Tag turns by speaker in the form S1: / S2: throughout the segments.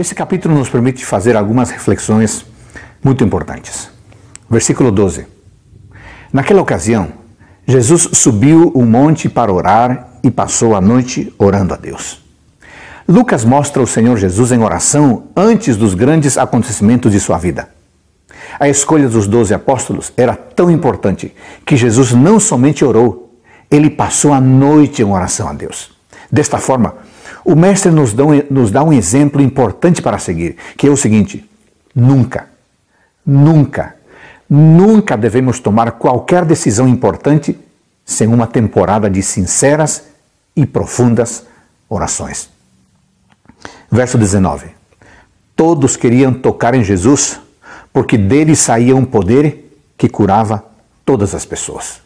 S1: Esse capítulo nos permite fazer algumas reflexões muito importantes. Versículo 12. Naquela ocasião, Jesus subiu o monte para orar e passou a noite orando a Deus. Lucas mostra o Senhor Jesus em oração antes dos grandes acontecimentos de sua vida. A escolha dos doze apóstolos era tão importante que Jesus não somente orou, ele passou a noite em oração a Deus. Desta forma, o mestre nos dá, nos dá um exemplo importante para seguir, que é o seguinte: nunca, nunca, nunca devemos tomar qualquer decisão importante sem uma temporada de sinceras e profundas orações. Verso 19: Todos queriam tocar em Jesus, porque dele saía um poder que curava todas as pessoas.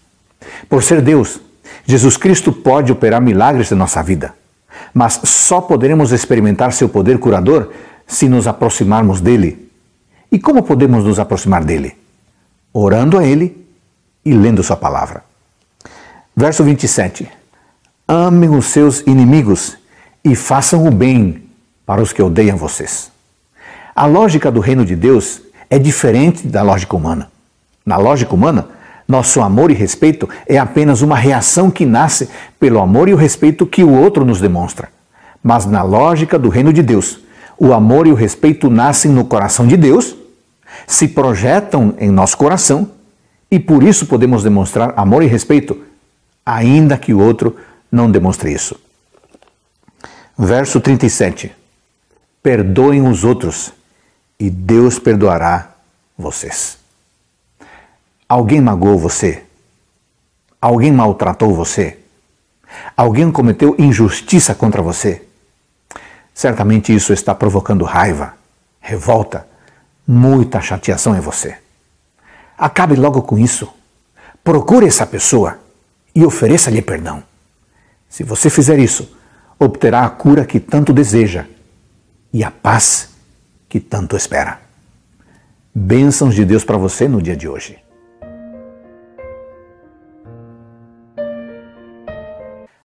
S1: Por ser Deus, Jesus Cristo pode operar milagres na nossa vida mas só poderemos experimentar seu poder curador se nos aproximarmos dele. E como podemos nos aproximar dele? Orando a ele e lendo sua palavra. Verso 27. Amem os seus inimigos e façam o bem para os que odeiam vocês. A lógica do reino de Deus é diferente da lógica humana. Na lógica humana, nosso amor e respeito é apenas uma reação que nasce pelo amor e o respeito que o outro nos demonstra. Mas na lógica do reino de Deus, o amor e o respeito nascem no coração de Deus, se projetam em nosso coração e por isso podemos demonstrar amor e respeito, ainda que o outro não demonstre isso. Verso 37. Perdoem os outros e Deus perdoará vocês. Alguém magoou você? Alguém maltratou você? Alguém cometeu injustiça contra você? Certamente isso está provocando raiva, revolta, muita chateação em você. Acabe logo com isso. Procure essa pessoa e ofereça-lhe perdão. Se você fizer isso, obterá a cura que tanto deseja e a paz que tanto espera. Bênçãos de Deus para você no dia de hoje.